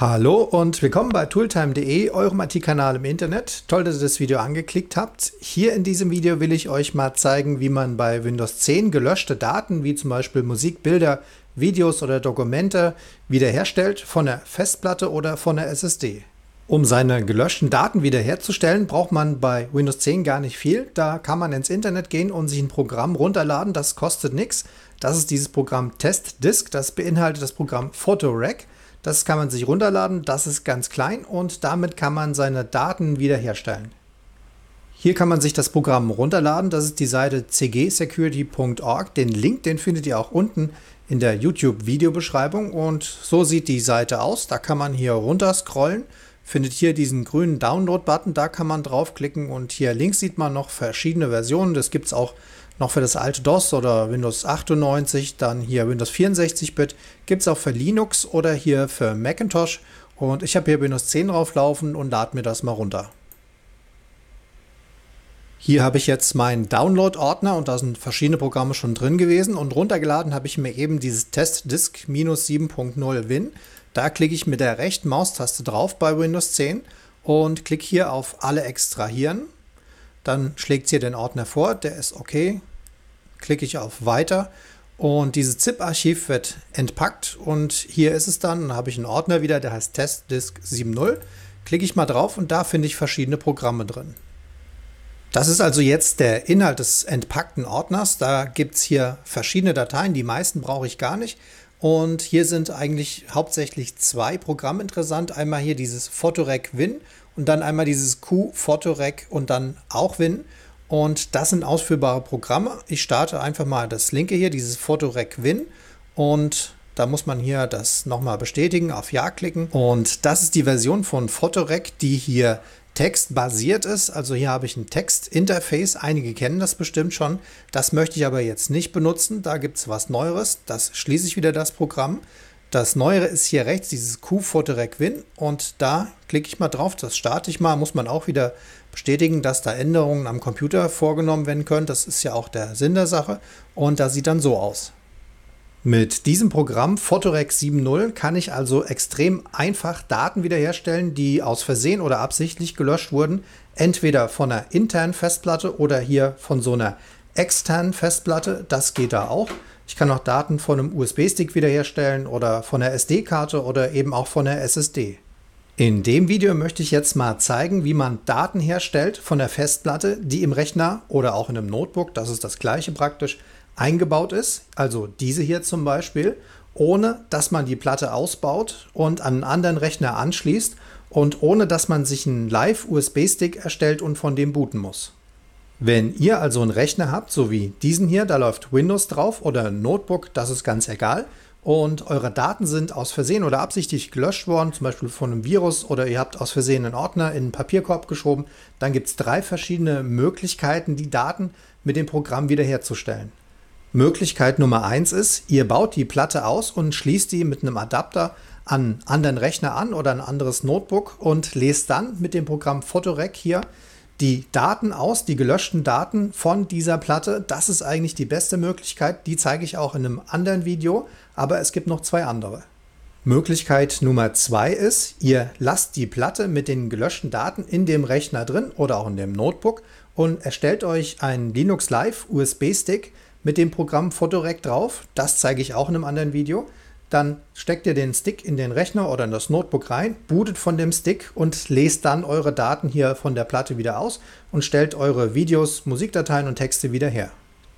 Hallo und willkommen bei tooltime.de, eurem IT-Kanal im Internet. Toll, dass ihr das Video angeklickt habt. Hier in diesem Video will ich euch mal zeigen, wie man bei Windows 10 gelöschte Daten, wie zum Beispiel Musik, Bilder, Videos oder Dokumente, wiederherstellt von der Festplatte oder von der SSD. Um seine gelöschten Daten wiederherzustellen, braucht man bei Windows 10 gar nicht viel. Da kann man ins Internet gehen und sich ein Programm runterladen, das kostet nichts. Das ist dieses Programm Test Disk, das beinhaltet das Programm PhotoRec. Das kann man sich runterladen, das ist ganz klein und damit kann man seine Daten wiederherstellen. Hier kann man sich das Programm runterladen, das ist die Seite cgsecurity.org. Den Link, den findet ihr auch unten in der YouTube-Videobeschreibung und so sieht die Seite aus. Da kann man hier runter scrollen, findet hier diesen grünen Download-Button, da kann man draufklicken und hier links sieht man noch verschiedene Versionen. Das gibt es auch noch für das alte DOS oder Windows 98, dann hier Windows 64-Bit, gibt es auch für Linux oder hier für Macintosh. Und ich habe hier Windows 10 drauflaufen und lade mir das mal runter. Hier habe ich jetzt meinen Download-Ordner und da sind verschiedene Programme schon drin gewesen und runtergeladen habe ich mir eben dieses Testdisk 7.0 Win. Da klicke ich mit der rechten Maustaste drauf bei Windows 10 und klicke hier auf Alle extrahieren. Dann schlägt es hier den Ordner vor, der ist okay klicke ich auf Weiter und dieses ZIP-Archiv wird entpackt und hier ist es dann, dann habe ich einen Ordner wieder, der heißt Testdisk 7.0. Klicke ich mal drauf und da finde ich verschiedene Programme drin. Das ist also jetzt der Inhalt des entpackten Ordners. Da gibt es hier verschiedene Dateien, die meisten brauche ich gar nicht. Und hier sind eigentlich hauptsächlich zwei Programme interessant. Einmal hier dieses Photorec Win und dann einmal dieses Q Photorec und dann auch Win. Und das sind ausführbare Programme. Ich starte einfach mal das linke hier, dieses Photorec Win. Und da muss man hier das nochmal bestätigen, auf Ja klicken. Und das ist die Version von Photorec, die hier textbasiert ist. Also hier habe ich ein Textinterface. Einige kennen das bestimmt schon. Das möchte ich aber jetzt nicht benutzen. Da gibt es was Neueres. Das schließe ich wieder das Programm. Das Neuere ist hier rechts, dieses Q-Foto Requin. Und da klicke ich mal drauf, das starte ich mal. Muss man auch wieder bestätigen, dass da Änderungen am Computer vorgenommen werden können. Das ist ja auch der Sinn der Sache. Und da sieht dann so aus. Mit diesem Programm Photorec 7.0 kann ich also extrem einfach Daten wiederherstellen, die aus Versehen oder absichtlich gelöscht wurden, entweder von einer internen Festplatte oder hier von so einer externen Festplatte. Das geht da auch. Ich kann auch Daten von einem USB-Stick wiederherstellen oder von der SD-Karte oder eben auch von der SSD. In dem Video möchte ich jetzt mal zeigen, wie man Daten herstellt von der Festplatte, die im Rechner oder auch in einem Notebook, das ist das gleiche praktisch, eingebaut ist, also diese hier zum Beispiel, ohne dass man die Platte ausbaut und an einen anderen Rechner anschließt und ohne dass man sich einen Live-USB-Stick erstellt und von dem booten muss. Wenn ihr also einen Rechner habt, so wie diesen hier, da läuft Windows drauf oder ein Notebook, das ist ganz egal, und eure Daten sind aus Versehen oder absichtlich gelöscht worden, zum Beispiel von einem Virus oder ihr habt aus Versehen einen Ordner in einen Papierkorb geschoben, dann gibt es drei verschiedene Möglichkeiten, die Daten mit dem Programm wiederherzustellen. Möglichkeit Nummer eins ist, ihr baut die Platte aus und schließt die mit einem Adapter an anderen Rechner an oder ein anderes Notebook und lest dann mit dem Programm Photorec hier die Daten aus, die gelöschten Daten von dieser Platte. Das ist eigentlich die beste Möglichkeit. Die zeige ich auch in einem anderen Video, aber es gibt noch zwei andere. Möglichkeit Nummer zwei ist, ihr lasst die Platte mit den gelöschten Daten in dem Rechner drin oder auch in dem Notebook und erstellt euch einen Linux Live USB-Stick mit dem Programm Photorec drauf. Das zeige ich auch in einem anderen Video dann steckt ihr den Stick in den Rechner oder in das Notebook rein, bootet von dem Stick und lest dann eure Daten hier von der Platte wieder aus und stellt eure Videos, Musikdateien und Texte wieder her.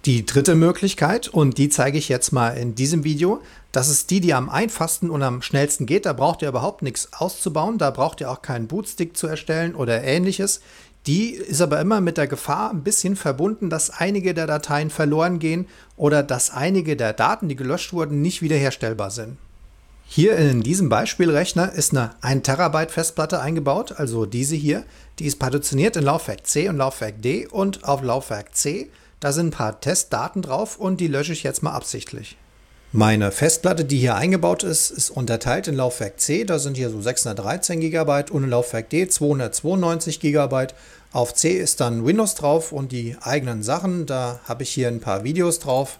Die dritte Möglichkeit, und die zeige ich jetzt mal in diesem Video, das ist die, die am einfachsten und am schnellsten geht. Da braucht ihr überhaupt nichts auszubauen, da braucht ihr auch keinen Bootstick zu erstellen oder ähnliches. Die ist aber immer mit der Gefahr ein bisschen verbunden, dass einige der Dateien verloren gehen oder dass einige der Daten, die gelöscht wurden, nicht wiederherstellbar sind. Hier in diesem Beispielrechner ist eine 1 Terabyte Festplatte eingebaut, also diese hier. Die ist partitioniert in Laufwerk C und Laufwerk D und auf Laufwerk C, da sind ein paar Testdaten drauf und die lösche ich jetzt mal absichtlich. Meine Festplatte, die hier eingebaut ist, ist unterteilt in Laufwerk C, da sind hier so 613 GB und in Laufwerk D 292 GB. Auf C ist dann Windows drauf und die eigenen Sachen, da habe ich hier ein paar Videos drauf,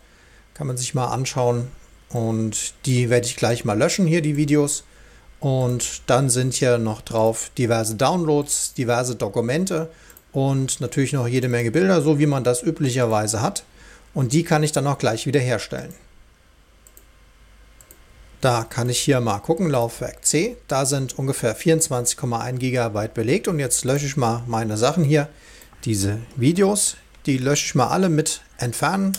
kann man sich mal anschauen und die werde ich gleich mal löschen hier, die Videos. Und dann sind hier noch drauf diverse Downloads, diverse Dokumente und natürlich noch jede Menge Bilder, so wie man das üblicherweise hat. Und die kann ich dann auch gleich wieder herstellen. Da kann ich hier mal gucken, Laufwerk C, da sind ungefähr 24,1 GB belegt und jetzt lösche ich mal meine Sachen hier, diese Videos, die lösche ich mal alle mit entfernen.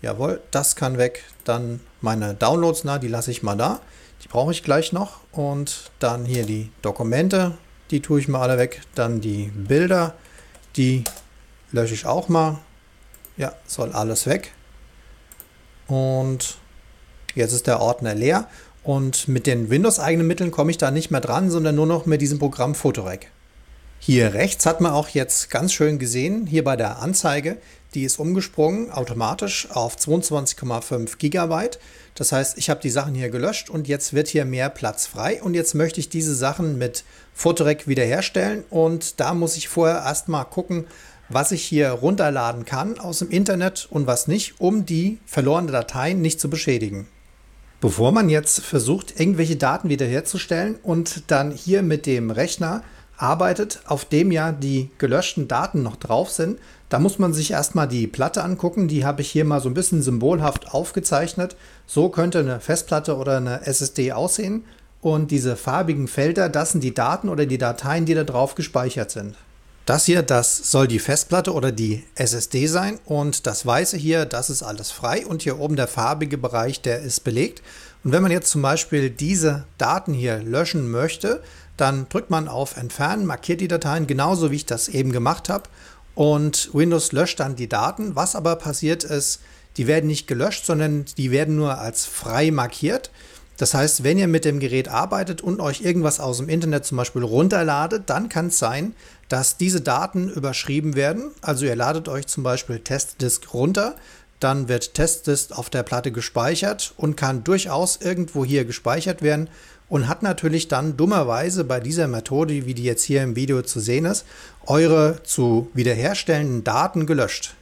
Jawohl, das kann weg. Dann meine Downloads, na, die lasse ich mal da. Die brauche ich gleich noch. Und dann hier die Dokumente, die tue ich mal alle weg. Dann die Bilder, die lösche ich auch mal. Ja, soll alles weg. Und Jetzt ist der Ordner leer und mit den Windows-eigenen Mitteln komme ich da nicht mehr dran, sondern nur noch mit diesem Programm Photorec. Hier rechts hat man auch jetzt ganz schön gesehen, hier bei der Anzeige, die ist umgesprungen automatisch auf 22,5 GB. Das heißt, ich habe die Sachen hier gelöscht und jetzt wird hier mehr Platz frei und jetzt möchte ich diese Sachen mit Photorec wiederherstellen und da muss ich vorher erstmal gucken, was ich hier runterladen kann aus dem Internet und was nicht, um die verlorene Dateien nicht zu beschädigen. Bevor man jetzt versucht, irgendwelche Daten wiederherzustellen und dann hier mit dem Rechner arbeitet, auf dem ja die gelöschten Daten noch drauf sind, da muss man sich erstmal die Platte angucken. Die habe ich hier mal so ein bisschen symbolhaft aufgezeichnet. So könnte eine Festplatte oder eine SSD aussehen. Und diese farbigen Felder, das sind die Daten oder die Dateien, die da drauf gespeichert sind. Das hier, das soll die Festplatte oder die SSD sein und das weiße hier, das ist alles frei und hier oben der farbige Bereich, der ist belegt. Und wenn man jetzt zum Beispiel diese Daten hier löschen möchte, dann drückt man auf Entfernen, markiert die Dateien genauso wie ich das eben gemacht habe und Windows löscht dann die Daten. Was aber passiert ist, die werden nicht gelöscht, sondern die werden nur als frei markiert. Das heißt, wenn ihr mit dem Gerät arbeitet und euch irgendwas aus dem Internet zum Beispiel runterladet, dann kann es sein, dass diese Daten überschrieben werden. Also ihr ladet euch zum Beispiel Testdisk runter, dann wird Testdisk auf der Platte gespeichert und kann durchaus irgendwo hier gespeichert werden und hat natürlich dann dummerweise bei dieser Methode, wie die jetzt hier im Video zu sehen ist, eure zu wiederherstellenden Daten gelöscht.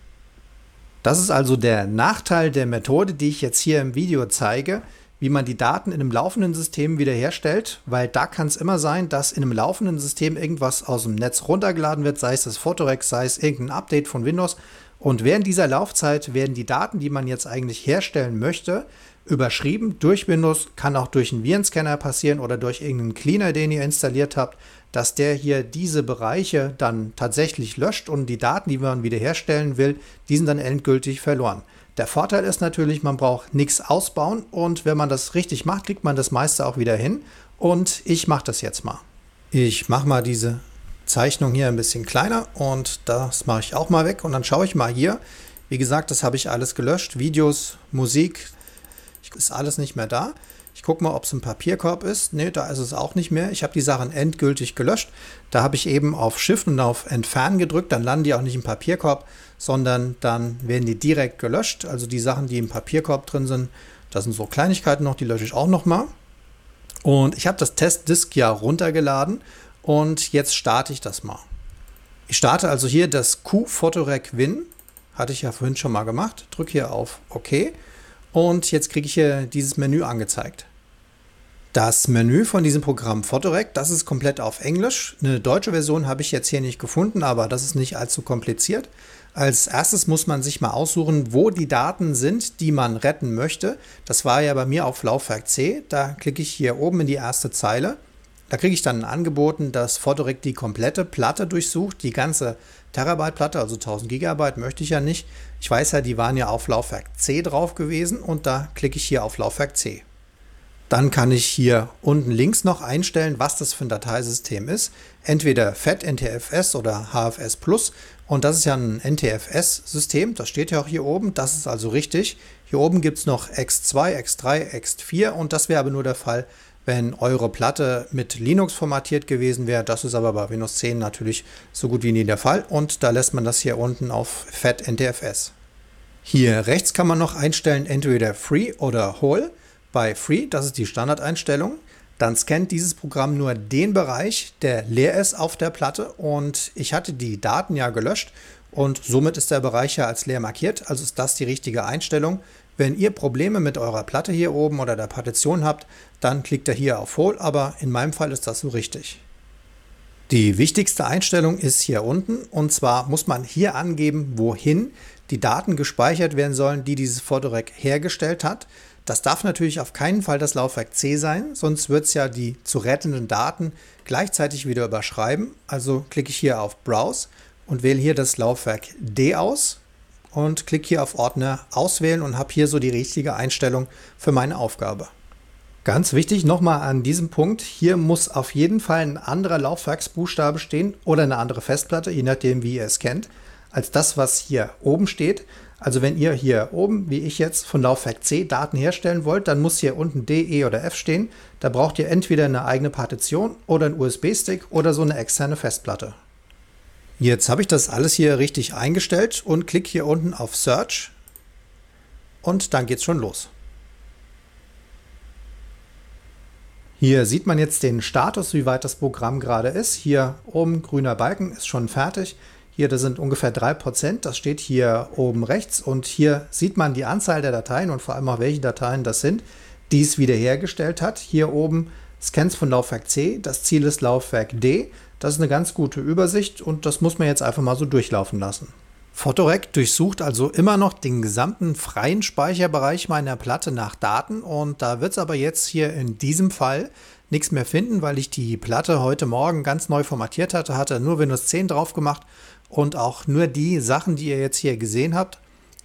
Das ist also der Nachteil der Methode, die ich jetzt hier im Video zeige wie man die Daten in einem laufenden System wiederherstellt, weil da kann es immer sein, dass in einem laufenden System irgendwas aus dem Netz runtergeladen wird, sei es das Photorex, sei es irgendein Update von Windows. Und während dieser Laufzeit werden die Daten, die man jetzt eigentlich herstellen möchte, überschrieben durch Windows, kann auch durch einen Virenscanner passieren oder durch irgendeinen Cleaner, den ihr installiert habt, dass der hier diese Bereiche dann tatsächlich löscht und die Daten, die man wiederherstellen will, die sind dann endgültig verloren. Der Vorteil ist natürlich, man braucht nichts ausbauen und wenn man das richtig macht, kriegt man das meiste auch wieder hin. Und ich mache das jetzt mal. Ich mache mal diese Zeichnung hier ein bisschen kleiner und das mache ich auch mal weg und dann schaue ich mal hier. Wie gesagt, das habe ich alles gelöscht. Videos, Musik, ist alles nicht mehr da. Ich gucke mal, ob es ein Papierkorb ist. Ne, da ist es auch nicht mehr. Ich habe die Sachen endgültig gelöscht. Da habe ich eben auf Shift und auf Entfernen gedrückt. Dann landen die auch nicht im Papierkorb, sondern dann werden die direkt gelöscht. Also die Sachen, die im Papierkorb drin sind, das sind so Kleinigkeiten noch, die lösche ich auch nochmal. Und ich habe das Testdisk ja runtergeladen und jetzt starte ich das mal. Ich starte also hier das Q-Photorec Win. Hatte ich ja vorhin schon mal gemacht. Drücke hier auf OK. Und jetzt kriege ich hier dieses Menü angezeigt. Das Menü von diesem Programm Photorec, das ist komplett auf Englisch. Eine deutsche Version habe ich jetzt hier nicht gefunden, aber das ist nicht allzu kompliziert. Als erstes muss man sich mal aussuchen, wo die Daten sind, die man retten möchte. Das war ja bei mir auf Laufwerk C. Da klicke ich hier oben in die erste Zeile da kriege ich dann angeboten, dass Fodorek die komplette Platte durchsucht, die ganze Terabyte-Platte, also 1000 Gigabyte möchte ich ja nicht. Ich weiß ja, die waren ja auf Laufwerk C drauf gewesen und da klicke ich hier auf Laufwerk C. Dann kann ich hier unten links noch einstellen, was das für ein Dateisystem ist. Entweder FAT, NTFS oder HFS Plus. Und das ist ja ein NTFS-System, das steht ja auch hier oben, das ist also richtig. Hier oben gibt es noch X2, X3, X4 und das wäre aber nur der Fall, wenn eure Platte mit Linux formatiert gewesen wäre. Das ist aber bei Windows 10 natürlich so gut wie nie der Fall. Und da lässt man das hier unten auf FAT NTFS. Hier rechts kann man noch einstellen, entweder Free oder Whole. Bei Free, das ist die Standardeinstellung, dann scannt dieses Programm nur den Bereich, der leer ist auf der Platte. Und ich hatte die Daten ja gelöscht und somit ist der Bereich ja als leer markiert. Also ist das die richtige Einstellung. Wenn ihr Probleme mit eurer Platte hier oben oder der Partition habt, dann klickt ihr hier auf Hole, aber in meinem Fall ist das so richtig. Die wichtigste Einstellung ist hier unten und zwar muss man hier angeben, wohin die Daten gespeichert werden sollen, die dieses Vorderack hergestellt hat. Das darf natürlich auf keinen Fall das Laufwerk C sein, sonst wird es ja die zu rettenden Daten gleichzeitig wieder überschreiben. Also klicke ich hier auf Browse und wähle hier das Laufwerk D aus und klicke hier auf Ordner auswählen und habe hier so die richtige Einstellung für meine Aufgabe. Ganz wichtig nochmal an diesem Punkt, hier muss auf jeden Fall ein anderer Laufwerksbuchstabe stehen oder eine andere Festplatte, je nachdem wie ihr es kennt, als das, was hier oben steht. Also wenn ihr hier oben, wie ich jetzt, von Laufwerk C Daten herstellen wollt, dann muss hier unten D, E oder F stehen. Da braucht ihr entweder eine eigene Partition oder einen USB-Stick oder so eine externe Festplatte. Jetzt habe ich das alles hier richtig eingestellt und klicke hier unten auf Search und dann geht's schon los. Hier sieht man jetzt den Status, wie weit das Programm gerade ist. Hier oben grüner Balken ist schon fertig. Hier, das sind ungefähr 3%, das steht hier oben rechts und hier sieht man die Anzahl der Dateien und vor allem auch welche Dateien das sind, die es wiederhergestellt hat. Hier oben Scans von Laufwerk C, das Ziel ist Laufwerk D das ist eine ganz gute Übersicht und das muss man jetzt einfach mal so durchlaufen lassen. Photorec durchsucht also immer noch den gesamten freien Speicherbereich meiner Platte nach Daten und da wird es aber jetzt hier in diesem Fall nichts mehr finden, weil ich die Platte heute Morgen ganz neu formatiert hatte, hatte nur Windows 10 drauf gemacht und auch nur die Sachen, die ihr jetzt hier gesehen habt.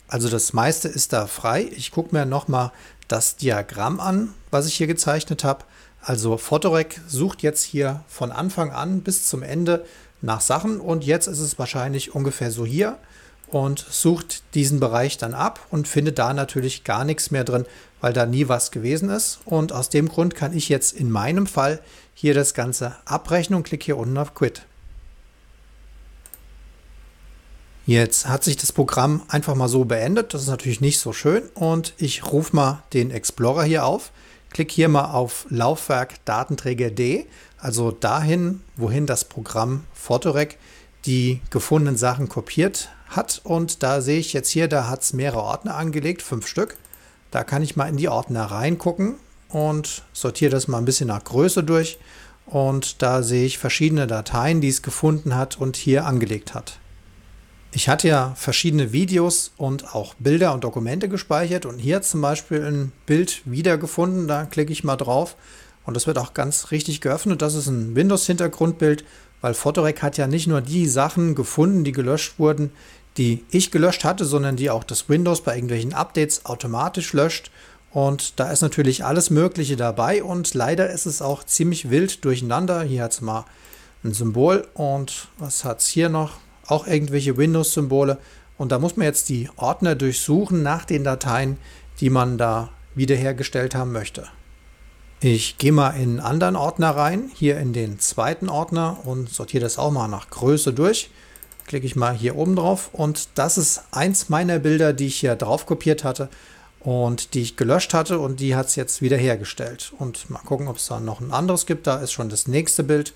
Also das meiste ist da frei. Ich gucke mir nochmal das Diagramm an, was ich hier gezeichnet habe. Also Fotorec sucht jetzt hier von Anfang an bis zum Ende nach Sachen und jetzt ist es wahrscheinlich ungefähr so hier und sucht diesen Bereich dann ab und findet da natürlich gar nichts mehr drin, weil da nie was gewesen ist. Und aus dem Grund kann ich jetzt in meinem Fall hier das Ganze abbrechen und klicke hier unten auf Quit. Jetzt hat sich das Programm einfach mal so beendet. Das ist natürlich nicht so schön. Und ich rufe mal den Explorer hier auf Klick hier mal auf Laufwerk Datenträger D, also dahin, wohin das Programm Photorec die gefundenen Sachen kopiert hat. Und da sehe ich jetzt hier, da hat es mehrere Ordner angelegt, fünf Stück. Da kann ich mal in die Ordner reingucken und sortiere das mal ein bisschen nach Größe durch. Und da sehe ich verschiedene Dateien, die es gefunden hat und hier angelegt hat. Ich hatte ja verschiedene Videos und auch Bilder und Dokumente gespeichert und hier zum Beispiel ein Bild wiedergefunden. Da klicke ich mal drauf und das wird auch ganz richtig geöffnet. Das ist ein Windows-Hintergrundbild, weil Fotorec hat ja nicht nur die Sachen gefunden, die gelöscht wurden, die ich gelöscht hatte, sondern die auch das Windows bei irgendwelchen Updates automatisch löscht. Und da ist natürlich alles Mögliche dabei und leider ist es auch ziemlich wild durcheinander. Hier hat es mal ein Symbol und was hat es hier noch? auch irgendwelche Windows-Symbole. Und da muss man jetzt die Ordner durchsuchen nach den Dateien, die man da wiederhergestellt haben möchte. Ich gehe mal in einen anderen Ordner rein, hier in den zweiten Ordner und sortiere das auch mal nach Größe durch. Klicke ich mal hier oben drauf und das ist eins meiner Bilder, die ich hier drauf kopiert hatte und die ich gelöscht hatte und die hat es jetzt wiederhergestellt. Und mal gucken, ob es da noch ein anderes gibt. Da ist schon das nächste Bild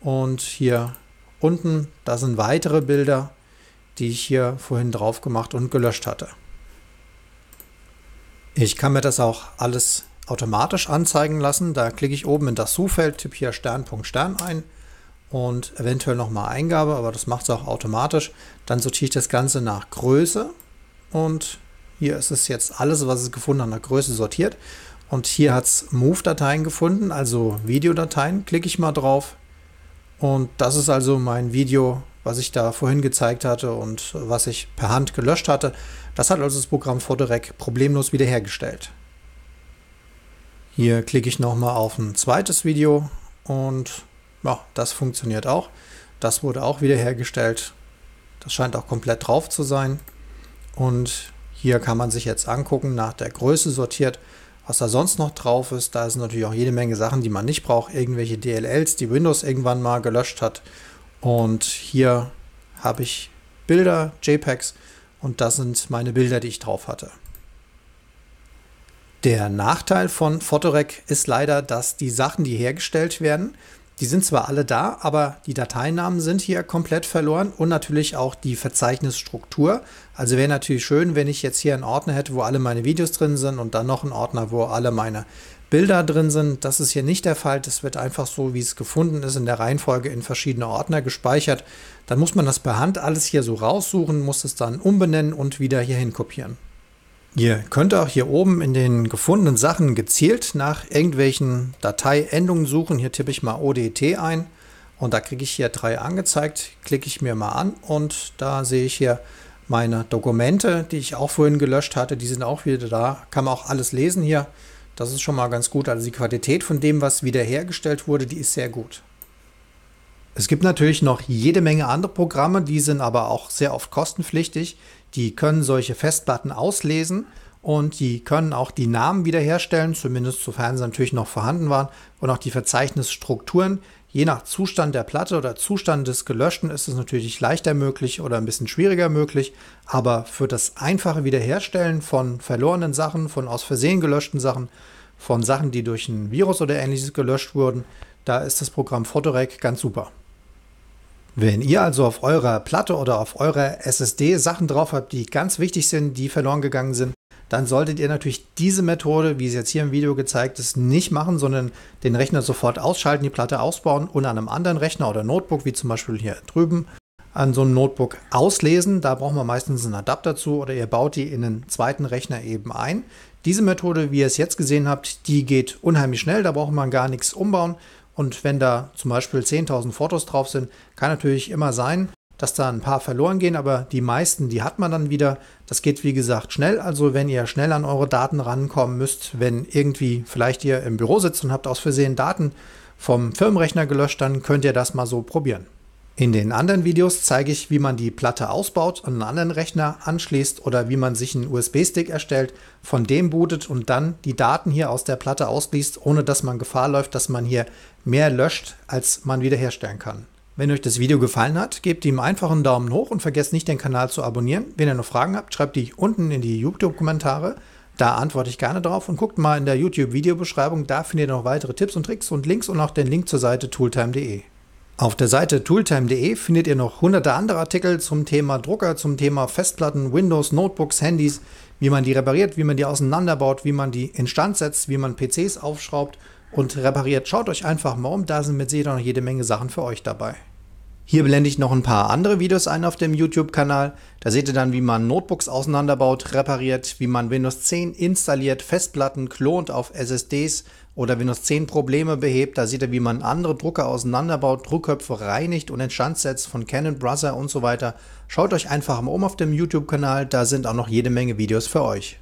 und hier Unten, da sind weitere Bilder, die ich hier vorhin drauf gemacht und gelöscht hatte. Ich kann mir das auch alles automatisch anzeigen lassen. Da klicke ich oben in das Suchfeld, tippe hier Stern.Stern Stern ein und eventuell nochmal Eingabe, aber das macht es auch automatisch. Dann sortiere ich das Ganze nach Größe und hier ist es jetzt alles, was es gefunden hat, nach Größe sortiert. Und hier hat es Move-Dateien gefunden, also Videodateien. Klicke ich mal drauf, und das ist also mein Video, was ich da vorhin gezeigt hatte und was ich per Hand gelöscht hatte. Das hat also das Programm Photorec problemlos wiederhergestellt. Hier klicke ich nochmal auf ein zweites Video und ja, das funktioniert auch. Das wurde auch wiederhergestellt. Das scheint auch komplett drauf zu sein. Und hier kann man sich jetzt angucken, nach der Größe sortiert, was da sonst noch drauf ist. Da sind natürlich auch jede Menge Sachen, die man nicht braucht. Irgendwelche DLLs, die Windows irgendwann mal gelöscht hat. Und hier habe ich Bilder, JPEGs und das sind meine Bilder, die ich drauf hatte. Der Nachteil von Photorec ist leider, dass die Sachen, die hergestellt werden, die sind zwar alle da, aber die Dateinamen sind hier komplett verloren und natürlich auch die Verzeichnisstruktur. Also wäre natürlich schön, wenn ich jetzt hier einen Ordner hätte, wo alle meine Videos drin sind und dann noch einen Ordner, wo alle meine Bilder drin sind. Das ist hier nicht der Fall. Das wird einfach so, wie es gefunden ist, in der Reihenfolge in verschiedene Ordner gespeichert. Dann muss man das per Hand alles hier so raussuchen, muss es dann umbenennen und wieder hierhin kopieren. Ihr könnt auch hier oben in den gefundenen Sachen gezielt nach irgendwelchen Dateiendungen suchen. Hier tippe ich mal ODT ein und da kriege ich hier drei angezeigt. Klicke ich mir mal an und da sehe ich hier meine Dokumente, die ich auch vorhin gelöscht hatte. Die sind auch wieder da. Kann man auch alles lesen hier. Das ist schon mal ganz gut. Also die Qualität von dem, was wiederhergestellt wurde, die ist sehr gut. Es gibt natürlich noch jede Menge andere Programme, die sind aber auch sehr oft kostenpflichtig. Die können solche Festplatten auslesen und die können auch die Namen wiederherstellen, zumindest sofern sie natürlich noch vorhanden waren und auch die Verzeichnisstrukturen. Je nach Zustand der Platte oder Zustand des Gelöschten ist es natürlich leichter möglich oder ein bisschen schwieriger möglich, aber für das einfache Wiederherstellen von verlorenen Sachen, von aus Versehen gelöschten Sachen, von Sachen, die durch ein Virus oder ähnliches gelöscht wurden, da ist das Programm Photorec ganz super. Wenn ihr also auf eurer Platte oder auf eurer SSD Sachen drauf habt, die ganz wichtig sind, die verloren gegangen sind, dann solltet ihr natürlich diese Methode, wie es jetzt hier im Video gezeigt ist, nicht machen, sondern den Rechner sofort ausschalten, die Platte ausbauen und an einem anderen Rechner oder Notebook, wie zum Beispiel hier drüben, an so einem Notebook auslesen. Da braucht man meistens einen Adapter zu oder ihr baut die in einen zweiten Rechner eben ein. Diese Methode, wie ihr es jetzt gesehen habt, die geht unheimlich schnell, da braucht man gar nichts umbauen. Und wenn da zum Beispiel 10.000 Fotos drauf sind, kann natürlich immer sein, dass da ein paar verloren gehen, aber die meisten, die hat man dann wieder. Das geht wie gesagt schnell, also wenn ihr schnell an eure Daten rankommen müsst, wenn irgendwie vielleicht ihr im Büro sitzt und habt aus Versehen Daten vom Firmenrechner gelöscht, dann könnt ihr das mal so probieren. In den anderen Videos zeige ich, wie man die Platte ausbaut, an einen anderen Rechner anschließt oder wie man sich einen USB-Stick erstellt, von dem bootet und dann die Daten hier aus der Platte ausliest, ohne dass man Gefahr läuft, dass man hier mehr löscht, als man wiederherstellen kann. Wenn euch das Video gefallen hat, gebt ihm einfach einen Daumen hoch und vergesst nicht, den Kanal zu abonnieren. Wenn ihr noch Fragen habt, schreibt die unten in die YouTube-Kommentare. Da antworte ich gerne drauf und guckt mal in der YouTube-Videobeschreibung, da findet ihr noch weitere Tipps und Tricks und Links und auch den Link zur Seite tooltime.de. Auf der Seite tooltime.de findet ihr noch hunderte andere Artikel zum Thema Drucker, zum Thema Festplatten, Windows, Notebooks, Handys, wie man die repariert, wie man die auseinanderbaut, wie man die instand setzt, wie man PCs aufschraubt und repariert. Schaut euch einfach mal um, da sind mit Sicherheit noch jede Menge Sachen für euch dabei. Hier blende ich noch ein paar andere Videos ein auf dem YouTube-Kanal. Da seht ihr dann, wie man Notebooks auseinanderbaut, repariert, wie man Windows 10 installiert, Festplatten klont auf SSDs, oder Windows 10 Probleme behebt. Da sieht er, wie man andere Drucker auseinanderbaut, Druckköpfe reinigt und instand setzt von Canon Brother und so weiter. Schaut euch einfach mal um auf dem YouTube-Kanal, da sind auch noch jede Menge Videos für euch.